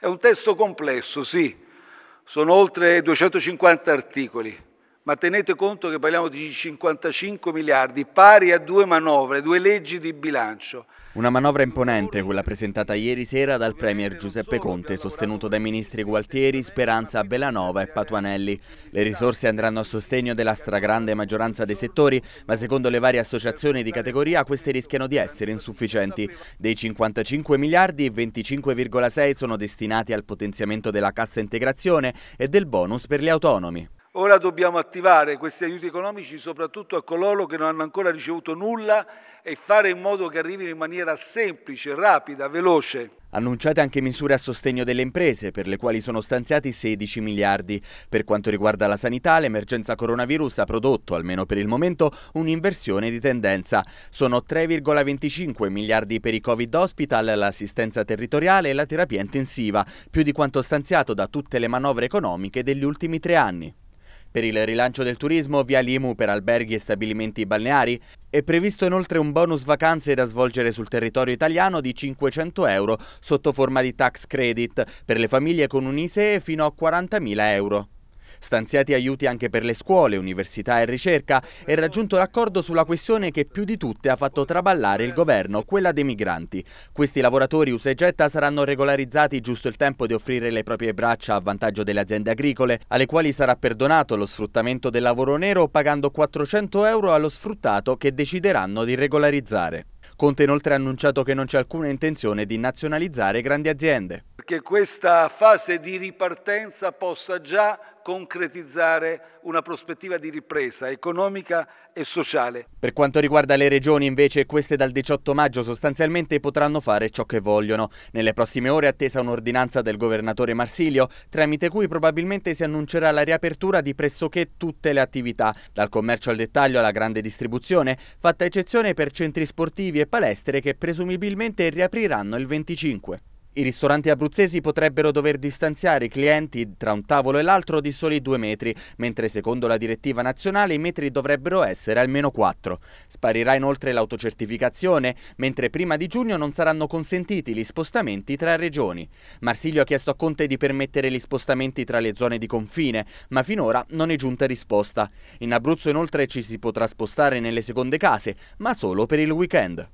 È un testo complesso, sì, sono oltre 250 articoli, ma tenete conto che parliamo di 55 miliardi, pari a due manovre, due leggi di bilancio. Una manovra imponente, quella presentata ieri sera dal Premier Giuseppe Conte, sostenuto dai ministri Gualtieri, Speranza, Belanova e Patuanelli. Le risorse andranno a sostegno della stragrande maggioranza dei settori, ma secondo le varie associazioni di categoria queste rischiano di essere insufficienti. Dei 55 miliardi, 25,6 sono destinati al potenziamento della cassa integrazione e del bonus per gli autonomi. Ora dobbiamo attivare questi aiuti economici soprattutto a coloro che non hanno ancora ricevuto nulla e fare in modo che arrivino in maniera semplice, rapida, veloce. Annunciate anche misure a sostegno delle imprese, per le quali sono stanziati 16 miliardi. Per quanto riguarda la sanità, l'emergenza coronavirus ha prodotto, almeno per il momento, un'inversione di tendenza. Sono 3,25 miliardi per i Covid hospital, l'assistenza territoriale e la terapia intensiva, più di quanto stanziato da tutte le manovre economiche degli ultimi tre anni. Per il rilancio del turismo, via l'IMU per alberghi e stabilimenti balneari, è previsto inoltre un bonus vacanze da svolgere sul territorio italiano di 500 euro sotto forma di tax credit per le famiglie con un ISEE fino a 40.000 euro stanziati aiuti anche per le scuole, università e ricerca e raggiunto l'accordo sulla questione che più di tutte ha fatto traballare il governo, quella dei migranti. Questi lavoratori usa e getta saranno regolarizzati giusto il tempo di offrire le proprie braccia a vantaggio delle aziende agricole, alle quali sarà perdonato lo sfruttamento del lavoro nero pagando 400 euro allo sfruttato che decideranno di regolarizzare. Conte inoltre ha annunciato che non c'è alcuna intenzione di nazionalizzare grandi aziende. Che questa fase di ripartenza possa già concretizzare una prospettiva di ripresa economica e sociale. Per quanto riguarda le regioni invece queste dal 18 maggio sostanzialmente potranno fare ciò che vogliono. Nelle prossime ore è attesa un'ordinanza del governatore Marsilio tramite cui probabilmente si annuncerà la riapertura di pressoché tutte le attività, dal commercio al dettaglio alla grande distribuzione, fatta eccezione per centri sportivi e palestre che presumibilmente riapriranno il 25. I ristoranti abruzzesi potrebbero dover distanziare i clienti tra un tavolo e l'altro di soli due metri, mentre secondo la direttiva nazionale i metri dovrebbero essere almeno quattro. Sparirà inoltre l'autocertificazione, mentre prima di giugno non saranno consentiti gli spostamenti tra regioni. Marsiglio ha chiesto a Conte di permettere gli spostamenti tra le zone di confine, ma finora non è giunta risposta. In Abruzzo inoltre ci si potrà spostare nelle seconde case, ma solo per il weekend.